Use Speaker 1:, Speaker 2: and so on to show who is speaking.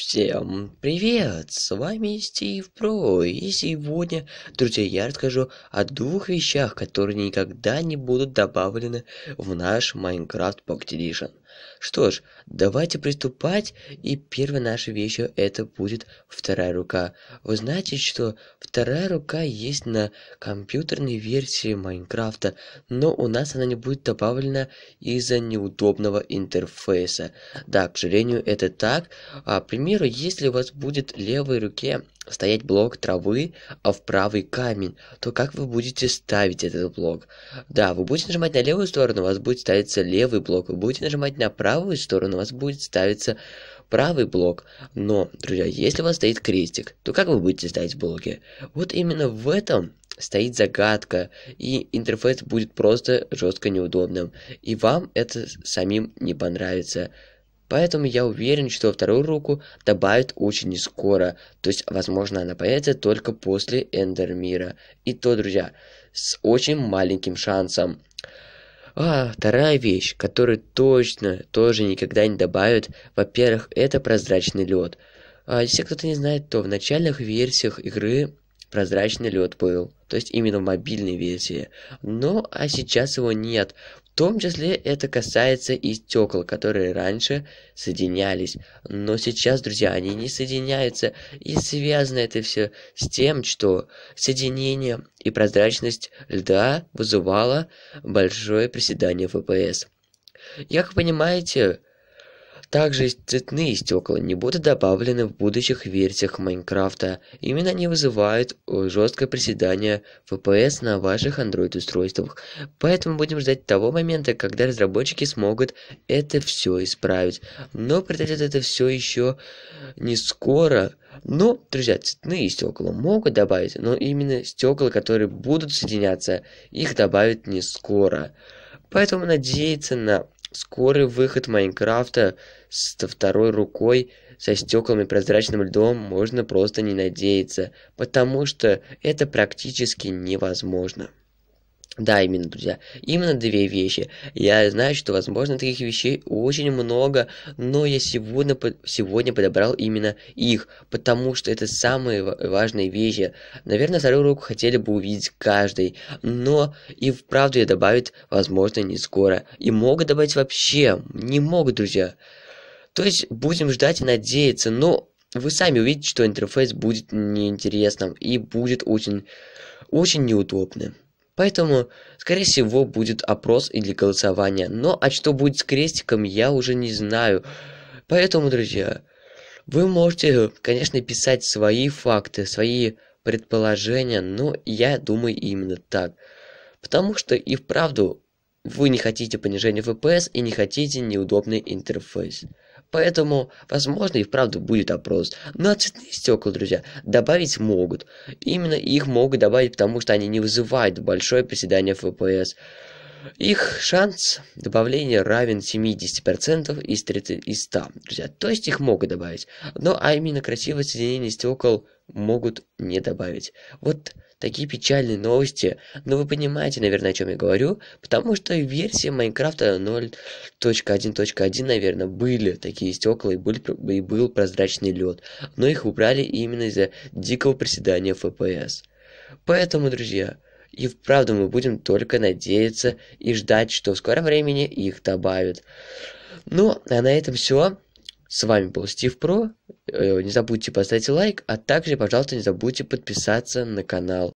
Speaker 1: Всем привет, с вами Стив Про, и сегодня, друзья, я расскажу о двух вещах, которые никогда не будут добавлены в наш Minecraft Pocket Edition. Что ж, давайте приступать, и первая наша вещь это будет вторая рука. Вы знаете, что вторая рука есть на компьютерной версии Майнкрафта, но у нас она не будет добавлена из-за неудобного интерфейса. Да, к сожалению, это так. А, к примеру, если у вас будет в левой руке стоять блок травы, а в правый камень, то как вы будете ставить этот блок? Да, вы будете нажимать на левую сторону, у вас будет ставиться левый блок, вы будете нажимать на правую сторону у вас будет ставиться правый блок. Но, друзья, если у вас стоит крестик, то как вы будете ставить блоки? Вот именно в этом стоит загадка, и интерфейс будет просто жестко неудобным, и вам это самим не понравится. Поэтому я уверен, что вторую руку добавят очень не скоро. То есть, возможно, она появится только после Эндермира. И то, друзья, с очень маленьким шансом. А, вторая вещь, которую точно тоже никогда не добавят, во-первых, это прозрачный лед. А если кто-то не знает, то в начальных версиях игры прозрачный лед был, то есть именно в мобильной версии. Но ну, а сейчас его нет. В том числе это касается и стекол, которые раньше соединялись. Но сейчас, друзья, они не соединяются. И связано это все с тем, что соединение и прозрачность льда вызывало большое приседание ВПС. Как вы понимаете, также цветные стекла не будут добавлены в будущих версиях Майнкрафта. Именно они вызывают э, жесткое приседание FPS на ваших Android-устройствах. Поэтому будем ждать того момента, когда разработчики смогут это все исправить. Но произойдет это все еще не скоро. Но, ну, друзья, цветные стекла могут добавить, но именно стекла, которые будут соединяться, их добавят не скоро. Поэтому надеяться на Скорый выход Майнкрафта со второй рукой со стеклами прозрачным льдом можно просто не надеяться, потому что это практически невозможно. Да, именно, друзья. Именно две вещи. Я знаю, что, возможно, таких вещей очень много, но я сегодня, сегодня подобрал именно их, потому что это самые важные вещи. Наверное, вторую руку хотели бы увидеть каждый, но и вправду я добавить, возможно, не скоро. И могут добавить вообще, не могут, друзья. То есть будем ждать и надеяться, но вы сами увидите, что интерфейс будет неинтересным и будет очень, очень неудобным. Поэтому, скорее всего, будет опрос или голосование. Но а что будет с крестиком, я уже не знаю. Поэтому, друзья, вы можете, конечно, писать свои факты, свои предположения, но я думаю именно так. Потому что и вправду вы не хотите понижения FPS и не хотите неудобный интерфейс. Поэтому, возможно, и вправду будет опрос. Но цветные стекла, друзья, добавить могут. Именно их могут добавить, потому что они не вызывают большое приседание FPS. Их шанс добавления равен 70% из 30 из 100, друзья. То есть их могут добавить. Но, а именно красивое соединение стекол могут не добавить. Вот такие печальные новости. Но вы понимаете, наверное, о чем я говорю, потому что в версии Майнкрафта 0.1.1, наверное, были такие стекла и, были, и был прозрачный лед. Но их убрали именно из-за дикого приседания FPS. Поэтому, друзья, и вправду мы будем только надеяться и ждать, что в скором времени их добавят. Ну, а на этом все. С вами был Стив Про. Э, не забудьте поставить лайк, а также, пожалуйста, не забудьте подписаться на канал.